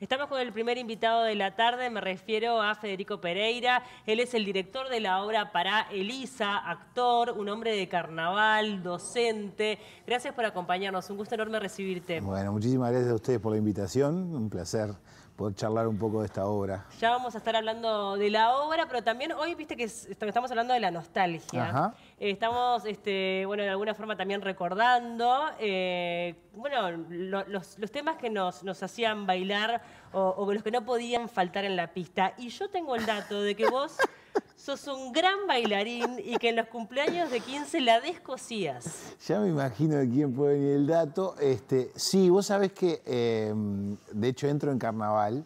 Estamos con el primer invitado de la tarde, me refiero a Federico Pereira. Él es el director de la obra para Elisa, actor, un hombre de carnaval, docente. Gracias por acompañarnos, un gusto enorme recibirte. Bueno, muchísimas gracias a ustedes por la invitación, un placer poder charlar un poco de esta obra. Ya vamos a estar hablando de la obra, pero también hoy, viste que estamos hablando de la nostalgia. Eh, estamos, este, bueno, de alguna forma también recordando, eh, bueno, los, temas que nos, nos hacían bailar o, los que no podían faltar en la pista. Y yo tengo el dato de que vos sos un gran bailarín y que en los cumpleaños de 15 la descosías. Ya me imagino de quién puede venir el dato. Este, sí, vos sabés que, em, de hecho, entro en carnaval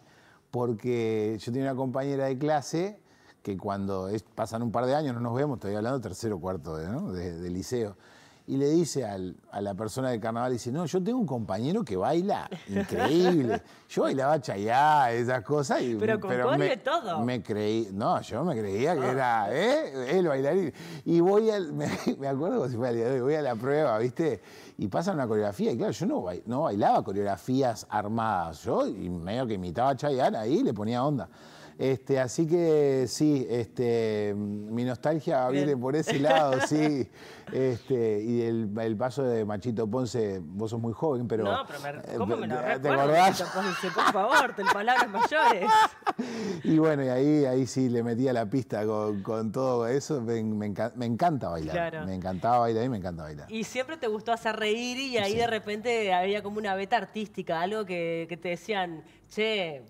porque yo tenía una compañera de clase que cuando pasan un par de años, no nos vemos, estoy hablando tercero o cuarto ¿no? de liceo y le dice a la persona del carnaval, dice, no, yo tengo un compañero que baila increíble. Yo bailaba chayá, esas cosas. Y, pero con me, todo. Me creí, no, yo me creía que ah. era ¿eh? el bailarín. Y voy al, me, acuerdo que si fue día de hoy, voy a la prueba, ¿viste? Y pasa una coreografía, y claro, yo no, no bailaba coreografías armadas, yo y medio que imitaba a ahí le ponía onda. Este, así que sí, este, mi nostalgia viene por ese lado, sí. Este, y el, paso de Machito Ponce, vos sos muy joven, pero. No, pero me, eh, ¿cómo me lo ¿Te recuerdo, Ponce, por favor, palabras mayores. Y bueno, y ahí, ahí sí le metía la pista con, todo eso. Me, encanta, bailar. Me encantaba bailar y me encanta bailar. Y siempre te gustó hacer reír y ahí de repente había como una beta artística, algo que, que te decían, che,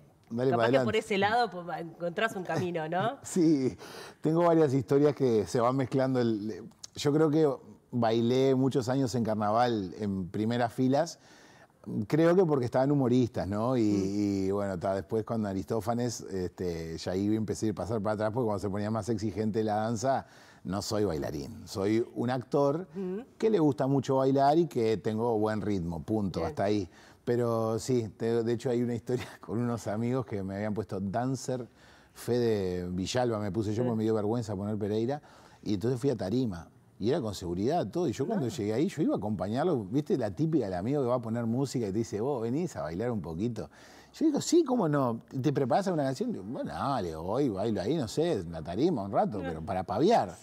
por ese lado pues, encontrás un camino, ¿no? sí, tengo varias historias que se van mezclando. yo creo que bailé muchos años en carnaval en primeras filas. Creo que porque estaban humoristas, ¿no? Y, mm. bueno, después cuando Aristófanes, este, ya iba empecé a pasar para atrás, porque cuando se ponía más exigente la danza, no soy bailarín. Soy un actor mm. que le gusta mucho bailar y que tengo buen ritmo, punto, hasta ahí. Pero sí, de hecho hay una historia con unos amigos que me habían puesto dancer, Fede Villalba me puse yo mm. porque me dio vergüenza poner Pereira, y entonces fui a Tarima. Y era con seguridad todo. Y yo cuando llegué ahí, yo iba a acompañarlo, viste, la típica del amigo que va a poner música y te dice, vos venís a bailar un poquito. Yo digo, sí, cómo no. ¿Te preparas una canción? Digo, bueno, dale, voy, bailo ahí, no sé, en la tarima un rato, pero para paviar.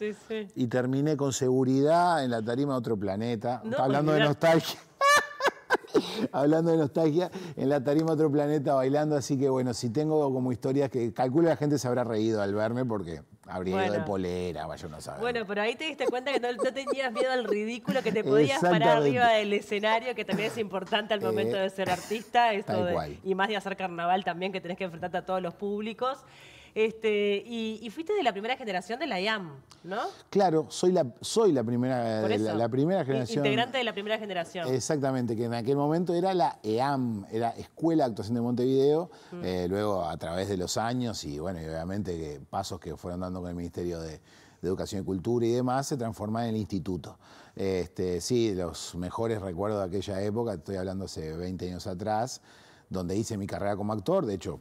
Y terminé con seguridad en la tarima de otro planeta. hablando de nostalgia. hablando de nostalgia, en la tarima Otro Planeta bailando, así que bueno, si tengo como historias que calculo la gente se habrá reído al verme porque habría de polera, vaya no sabía Bueno, pero ahí te diste cuenta que no, tenías miedo al ridículo, que te podías parar arriba del escenario, que también es importante al eh, momento de ser artista, y más de hacer carnaval también, que tenés que enfrentarte a todos los públicos. Este, y, fuiste de la primera generación de la EAM, ¿no? Claro, soy la, soy la primera, la, primera generación. Integrante de la primera generación. Exactamente, que en aquel momento era la EAM, era Escuela de Actuación de Montevideo, mm. eh, luego a través de los años y bueno, y obviamente pasos que fueron dando con el Ministerio de, Educación y Cultura y demás, se transforma en el instituto. Este, sí, los mejores recuerdos de aquella época, estoy hablando hace 20 años atrás, donde hice mi carrera como actor, de hecho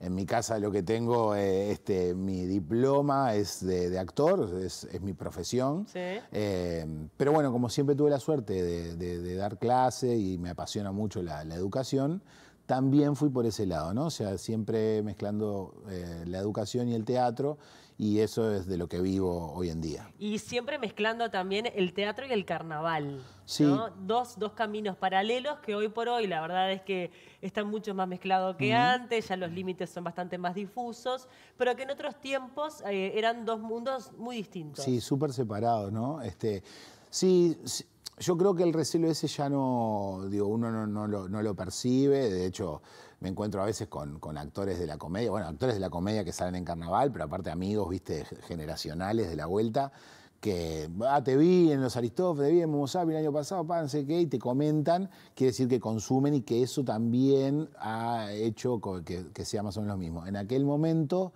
en mi casa lo que tengo, eh, este, mi diploma es de, actor, es, mi profesión. Em, pero bueno, como siempre tuve la suerte de, dar clase y me apasiona mucho la, educación, también fui por ese lado, ¿no? O sea, siempre mezclando eh, la educación y el teatro y eso es de lo que vivo hoy en día. Y siempre mezclando también el teatro y el carnaval. Sí. Dos, dos caminos paralelos que hoy por hoy la verdad es que están mucho más mezclados que antes, ya los límites son bastante más difusos, pero que en otros tiempos eh, eran dos mundos muy distintos. Sí, súper separados, ¿no? Este, sí, sí yo creo que el recelo ese ya no, digo, uno no, lo, percibe, de hecho me encuentro a veces con, actores de la comedia, bueno, actores de la comedia que salen en carnaval, pero aparte amigos, viste, generacionales de la vuelta, que, ah, te vi en los Aristófanes, te vi en el año pasado, pa, qué, y te comentan, quiere decir que consumen y que eso también ha hecho que, sea más o menos lo mismo. En aquel momento,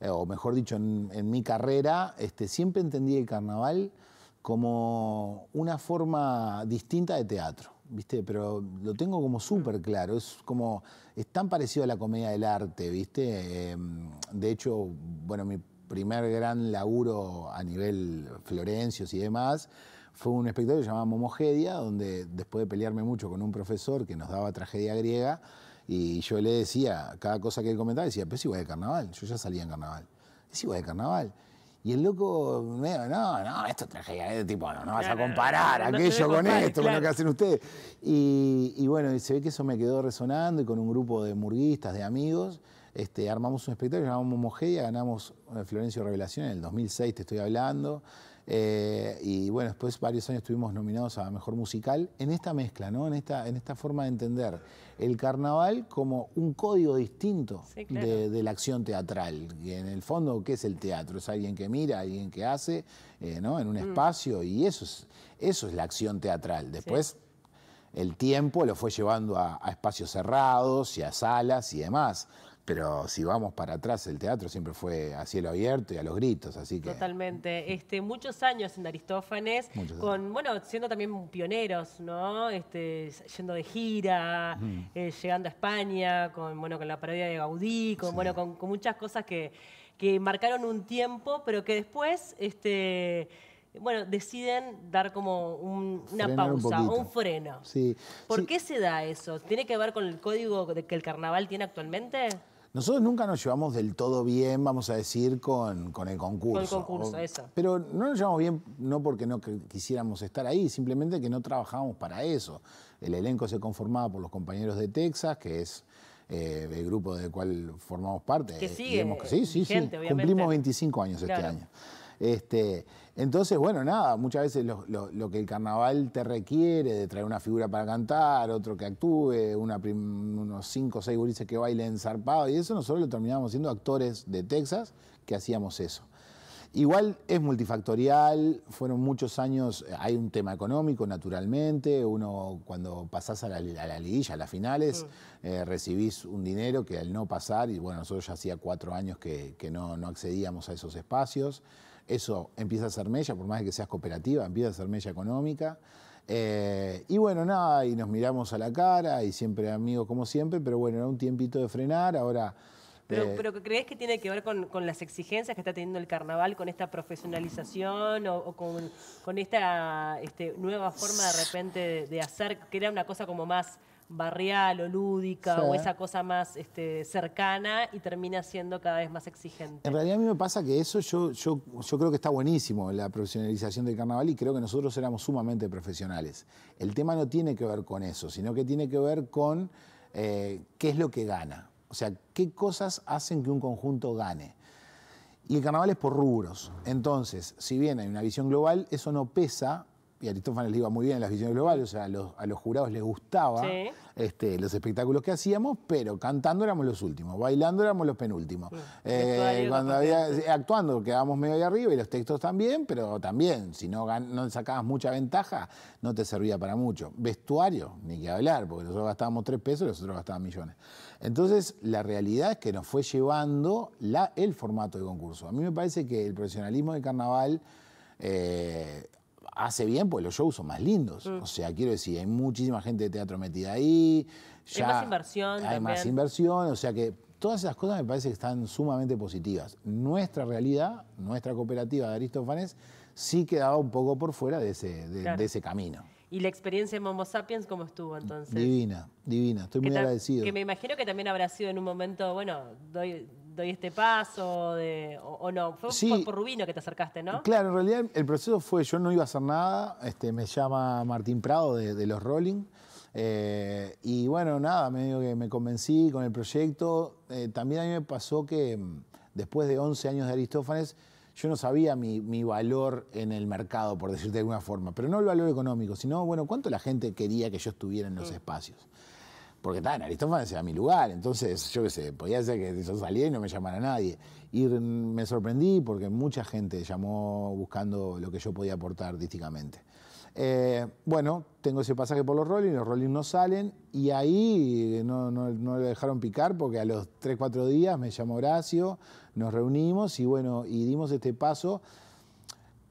eh, o mejor dicho, en, mi carrera, este, siempre entendí el carnaval como una forma distinta de teatro, ¿viste? Pero lo tengo como súper claro, es como, es tan parecido a la comedia del arte, ¿viste? Em, de hecho, bueno, mi primer gran laburo a nivel Florencios y demás fue un espectáculo llamado Momogedia, donde después de pelearme mucho con un profesor que nos daba tragedia griega, y yo le decía, cada cosa que él comentaba, decía, pero es igual de carnaval, yo ya salía en carnaval, es igual de carnaval. Y el loco, no, no, esto es tragedia, este tipo, no, no vas a comparar aquello con esto, con lo que hacen ustedes. Y, bueno, y se ve que eso me quedó resonando y con un grupo de murguistas, de amigos, este, armamos un espectáculo, llamamos Mogedia, ganamos eh, Florencio Revelación en el 2006, te estoy hablando. Eh, y bueno, después varios años estuvimos nominados a Mejor Musical en esta mezcla, ¿no? En esta, en esta forma de entender el carnaval como un código distinto de, la acción teatral. en el fondo, ¿qué es el teatro? Es alguien que mira, alguien que hace, eh, ¿no? En un mm. espacio y eso es, eso es la acción teatral. Después... el tiempo lo fue llevando a, espacios cerrados y a salas y demás pero si vamos para atrás, el teatro siempre fue a cielo abierto y a los gritos, así que... Totalmente. Este, muchos años en Aristófanes, con, bueno, siendo también pioneros, ¿no? Este, yendo de gira, eh, llegando a España, con, bueno, con la parodia de Gaudí, con, bueno, con, muchas cosas que, que marcaron un tiempo, pero que después... Este, bueno, deciden dar como una pausa, un, un, freno. ¿Por qué se da eso? ¿Tiene que ver con el código que el carnaval tiene actualmente? Nosotros nunca nos llevamos del todo bien, vamos a decir, con, el concurso. Con concurso, eso. Pero no nos llevamos bien, no porque no quisiéramos estar ahí, simplemente que no trabajábamos para eso. El elenco se conformaba por los compañeros de Texas, que es eh, el grupo del cual formamos parte. sí, sí, Cumplimos 25 años este año. Este, entonces, bueno, nada, muchas veces lo, que el carnaval te requiere de traer una figura para cantar, otro que actúe, unos cinco o seis gurises que bailen zarpado, y eso nosotros lo terminábamos siendo actores de Texas que hacíamos eso. Igual es multifactorial, fueron muchos años, eh, hay un tema económico naturalmente, uno cuando pasás a la, a liguilla, a las finales, mm. eh, recibís un dinero que al no pasar, y bueno, nosotros ya hacía cuatro años que, no accedíamos a esos espacios eso empieza a ser mella, por más que seas cooperativa, empieza a ser mella económica. Eh, y bueno, nada, y nos miramos a la cara y siempre amigos como siempre, pero bueno, era un tiempito de frenar, ahora... Pero, eh, pero ¿crees que tiene que ver con, las exigencias que está teniendo el carnaval, con esta profesionalización o, con, esta este, nueva forma de repente de hacer, que era una cosa como más barrial o lúdica o esa cosa más este, cercana y termina siendo cada vez más exigente. En realidad a mí me pasa que eso yo, yo, yo creo que está buenísimo, la profesionalización del carnaval y creo que nosotros éramos sumamente profesionales. El tema no tiene que ver con eso, sino que tiene que ver con eh, qué es lo que gana. O sea, qué cosas hacen que un conjunto gane. Y el carnaval es por rubros. Entonces, si bien hay una visión global, eso no pesa y Aristófanes le iba muy bien en las visiones globales, o sea, a los, jurados les gustaba este, los espectáculos que hacíamos, pero cantando éramos los últimos, bailando éramos los penúltimos. Eh, cuando había, eh, actuando quedábamos medio ahí arriba y los textos también, pero también, si no, no sacabas mucha ventaja, no te servía para mucho. Vestuario, ni que hablar, porque nosotros gastábamos tres pesos y los otros gastaban millones. Entonces, la realidad es que nos fue llevando la, el formato de concurso. A mí me parece que el profesionalismo de carnaval... Eh, hace bien, pues los shows son más lindos. Mm. O sea, quiero decir, hay muchísima gente de teatro metida ahí. Ya hay más inversión. Hay más inversión, o sea que todas esas cosas me parece que están sumamente positivas. Nuestra realidad, nuestra cooperativa de Aristófanes, sí quedaba un poco por fuera de ese, de, ese camino. ¿Y la experiencia en Mombo Sapiens cómo estuvo entonces? Divina, divina, estoy muy agradecido. Que me imagino que también habrá sido en un momento, bueno, doy, y este paso, de, o, no. Fue por, Rubino que te acercaste, ¿no? Claro, en realidad el proceso fue, yo no iba a hacer nada, este, me llama Martín Prado de, los Rolling. Eh, y bueno, nada, medio que me convencí con el proyecto. Eh, también a mí me pasó que mm, después de 11 años de Aristófanes, yo no sabía mi, valor en el mercado, por decirte de alguna forma, pero no el valor económico, sino, bueno, cuánto la gente quería que yo estuviera en los espacios. Porque estaba en Aristófanes era mi lugar, entonces yo qué sé, podía ser que yo saliera y no me llamara nadie. Y me sorprendí porque mucha gente llamó buscando lo que yo podía aportar artísticamente. Eh, bueno, tengo ese pasaje por los Rolling, los Rolling no salen y ahí eh, no, lo dejaron picar porque a los 3, 4 días me llamó Horacio, nos reunimos y bueno, y dimos este paso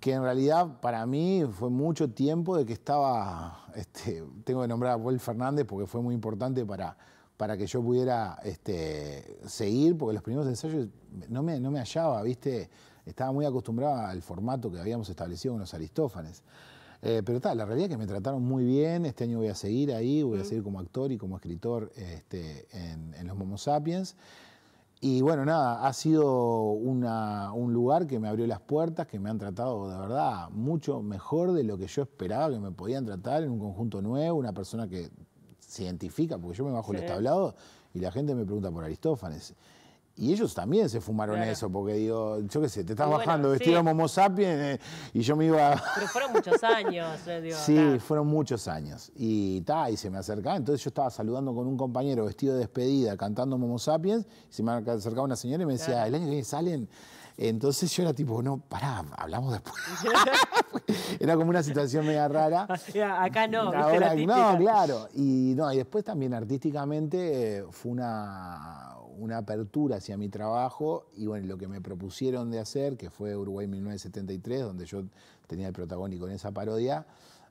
que en realidad para mí fue mucho tiempo de que estaba, este, tengo que nombrar a Paul Fernández porque fue muy importante para, para que yo pudiera este, seguir, porque los primeros ensayos no me, no me hallaba, ¿viste? Estaba muy acostumbrado al formato que habíamos establecido con los Aristófanes. Eh, pero tal, la realidad es que me trataron muy bien, este año voy a seguir ahí, voy a seguir como actor y como escritor este, en, en los Momo Sapiens. Y bueno, nada, ha sido un lugar que me abrió las puertas, que me han tratado de verdad mucho mejor de lo que yo esperaba que me podían tratar en un conjunto nuevo, una persona que se identifica, porque yo me bajo los el establado y la gente me pregunta por Aristófanes. Y ellos también se fumaron eso, porque digo, yo qué sé, te estás bajando vestido sapiens eh, y yo me iba. Pero fueron muchos años, eh, digo, Sí, fueron muchos años. Y ta, y se me acercaba. Entonces yo estaba saludando con un compañero vestido de despedida, cantando momo sapiens, y se me acercaba una señora y me decía, el año que salen. Entonces yo era tipo, no, pará, hablamos después. era como una situación media rara. Acá no, no, claro. Y no, y después también artísticamente eh, fue una una apertura hacia mi trabajo y bueno, lo que me propusieron de hacer, que fue Uruguay 1973, donde yo tenía el protagónico en esa parodia,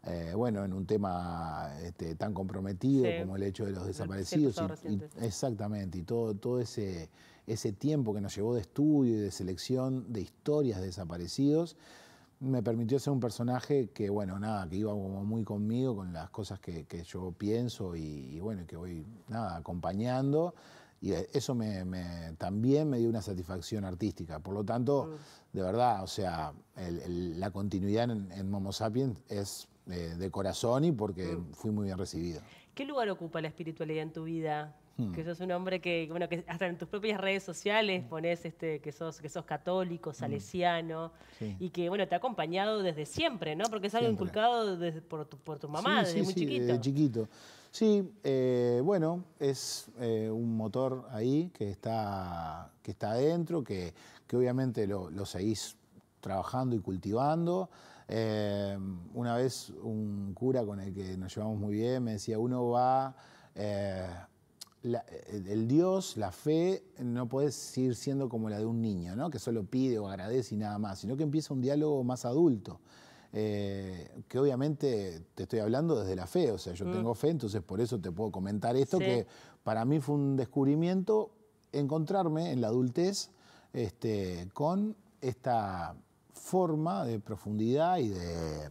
eh, bueno, en un tema este, tan comprometido como el hecho de los desaparecidos. exactamente, y todo, todo ese, ese tiempo que nos llevó de estudio y de selección de historias de desaparecidos me permitió ser un personaje que, bueno, nada, que iba como muy conmigo con las cosas que, yo pienso y, y, bueno, que voy, nada, acompañando. Y eh, eso me, también me dio una satisfacción artística. Por lo tanto, mm. de verdad, o sea, la continuidad en, Momo Sapiens es eh, de corazón y porque mm. fui muy bien recibido. ¿Qué lugar ocupa la espiritualidad en tu vida? Hmm. Que sos un hombre que, bueno, que hasta en tus propias redes sociales hmm. pones este, que, sos, que sos católico, hmm. salesiano, y que, bueno, te ha acompañado desde siempre, ¿no? Porque es algo inculcado por, tu, por tu mamá, desde muy chiquito. chiquito. Sí, eh, bueno, es eh, un motor ahí que está, adentro, que, obviamente lo, seguís trabajando y cultivando. Eh, una vez un cura con el que nos llevamos muy bien me decía, uno va... el Dios, la fe, no puede seguir siendo como la de un niño, ¿no? que solo pide o agradece y nada más, sino que empieza un diálogo más adulto. Eh, que obviamente te estoy hablando desde la fe, o sea, yo mm. tengo fe, entonces por eso te puedo comentar esto, que para mí fue un descubrimiento encontrarme en la adultez este, con esta forma de profundidad y de,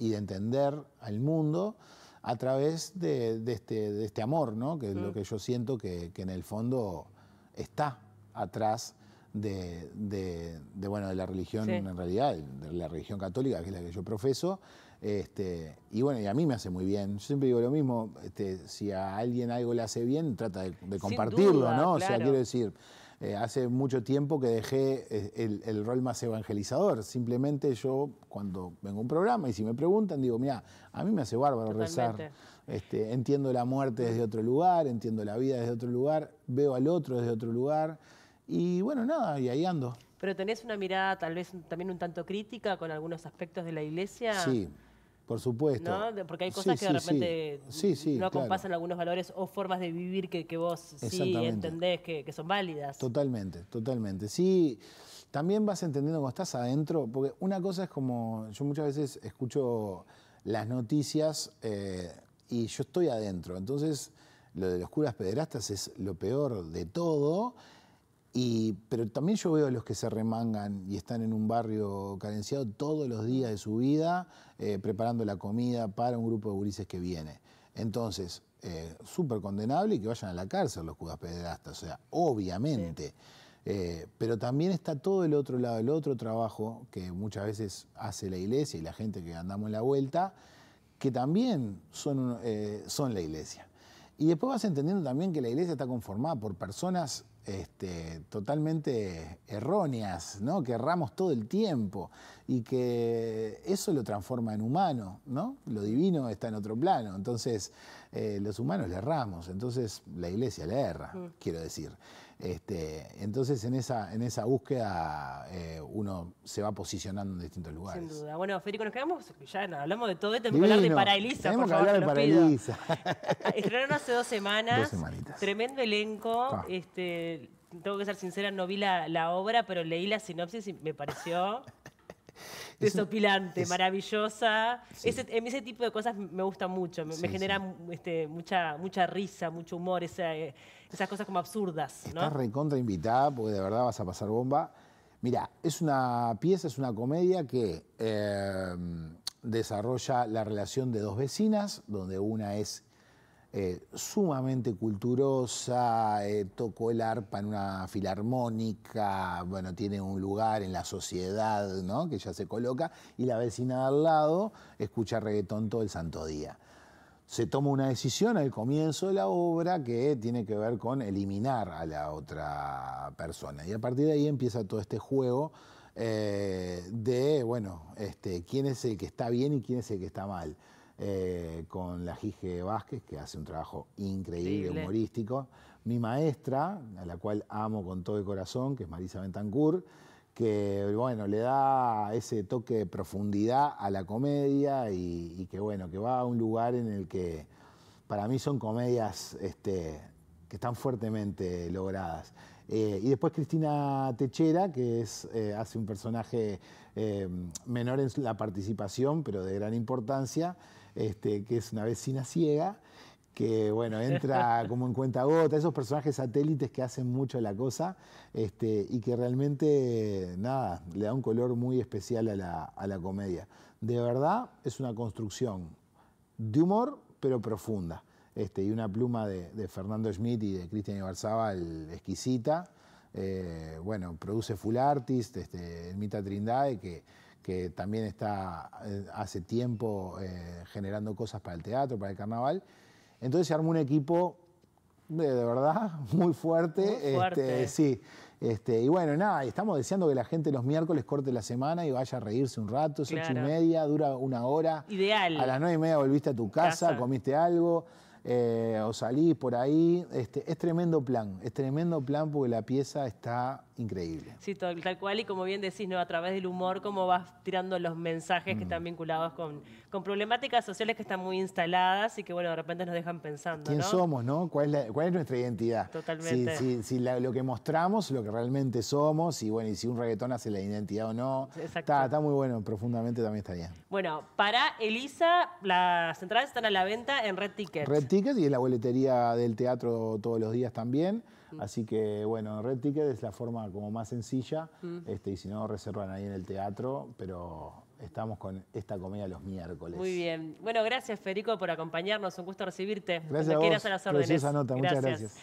entender al mundo a través de, este, este, amor, ¿no? que es lo mm. que yo siento que, que en el fondo está atrás de, de, bueno, de la religión, en realidad, de la religión católica, que es la que yo profeso. Este, y bueno, a mí me hace muy bien. Yo siempre digo lo mismo, este, si a alguien algo le hace bien, trata de, compartirlo, ¿no? O sea, quiero decir, eh, hace mucho tiempo que dejé eh, el, rol más evangelizador. Simplemente yo, cuando vengo a un programa y si me preguntan, digo, mira, a mí me hace bárbaro rezar. Este, entiendo la muerte desde otro lugar, entiendo la vida desde otro lugar, veo al otro desde otro lugar. Y bueno, nada, y ahí ando. Pero tenés una mirada tal vez también un tanto crítica con algunos aspectos de la iglesia. Sí, por supuesto. ¿No? Porque hay cosas que de repente no acompasan algunos valores o formas de vivir que, vos sí entendés que, son válidas. Totalmente, totalmente. Sí, también vas entendiendo cuando estás adentro, porque una cosa es como, yo muchas veces escucho las noticias eh, y yo estoy adentro, entonces lo de los curas pederastas es lo peor de todo pero también yo veo a los que se remangan y están en un barrio carenciado todos los días de su vida eh, preparando la comida para un grupo de gurises que viene. Entonces, eh, súper condenable y que vayan a la cárcel los judas Pedrastas, o sea, obviamente. Eh, pero también está todo el otro lado, el otro trabajo que muchas veces hace la iglesia y la gente que andamos en la vuelta, que también son, son la iglesia. Y después vas entendiendo también que la iglesia está conformada por personas este, totalmente erróneas, ¿no? que erramos todo el tiempo y que eso lo transforma en humano, ¿no? Lo divino está en otro plano. Entonces, eh, los humanos le erramos, entonces la iglesia le erra, mm. quiero decir. Este, entonces, en esa, en esa búsqueda eh, uno se va posicionando en distintos lugares. Sin duda. Bueno, Federico, nos quedamos, ya hablamos de todo esto, tenemos que hablar de Paralisa. por que favor, hablar de Paralisa. Estrenaron hace dos semanas. Dos tremendo elenco. Este, tengo que ser sincera, no vi la obra, pero leí la sinopsis y me pareció desopilante, maravillosa. Ese, em, ese, tipo de cosas me gusta mucho, me, genera este, mucha, mucha risa, mucho humor, eh, esas cosas como absurdas. ¿no? Estás recontra invitada porque de verdad vas a pasar bomba. Mira, es una pieza, es una comedia que em, desarrolla la relación de dos vecinas, donde una es eh, sumamente culturosa, eh, tocó el arpa en una filarmónica, bueno, tiene un lugar en la sociedad, ¿no? Que ya se coloca, y la vecina de al lado escucha reggaetón todo el santo día. Se toma una decisión al comienzo de la obra que tiene que ver con eliminar a la otra persona. Y a partir de ahí empieza todo este juego eh, de, bueno, este, quién es el que está bien y quién es el que está mal. Eh, con la Gige Vázquez, que hace un trabajo increíble, humorístico. Mi maestra, a la cual amo con todo el corazón, que es Marisa Bentancur, que bueno, le da ese toque de profundidad a la comedia y, que bueno, que va a un lugar en el que para mí son comedias este, que están fuertemente logradas. Eh, y después Cristina Techera, que es, eh, hace un personaje eh, menor en la participación, pero de gran importancia, este, que es una vecina ciega, que bueno, entra como en cuenta gota, esos personajes satélites que hacen mucho la cosa este, y que realmente, nada, le da un color muy especial a la, comedia. De verdad, es una construcción de humor, pero profunda. Este, y una pluma de, Fernando Schmidt y de Cristian Ibarzaba exquisita, eh, bueno, produce Full Artist, este, Ermita Trindade, que, que también está eh, hace tiempo eh, generando cosas para el teatro, para el carnaval. Entonces se armó un equipo de, verdad muy este, fuerte. sí. Este, y bueno, nada, estamos deseando que la gente los miércoles corte la semana y vaya a reírse un rato, es ocho y media, dura una hora. Ideal. A las nueve y media volviste a tu casa. comiste algo. Eh, o salís por ahí. Este, es tremendo plan, es tremendo plan porque la pieza está increíble. Sí, tal, cual, y como bien decís, a través del humor, cómo vas tirando los mensajes que mm. están vinculados con, con problemáticas sociales que están muy instaladas y que, bueno, de repente nos dejan pensando. ¿Quién somos, no? ¿Cuál es, nuestra identidad? Totalmente. Si, lo que mostramos, lo que realmente somos, y bueno, y si un reggaetón hace la identidad o no. Está, muy bueno, profundamente también está bien Bueno, para Elisa, las entradas están a la venta en Red Ticket y en la boletería del teatro todos los días también. Mm. Así que, bueno, Red Ticket es la forma como más sencilla. Mm. Este, y si no, reservan ahí en el teatro, pero estamos con esta comedia los miércoles. Muy bien. Bueno, gracias Federico por acompañarnos. Un gusto recibirte. Gracias. A a las órdenes. Muchas gracias.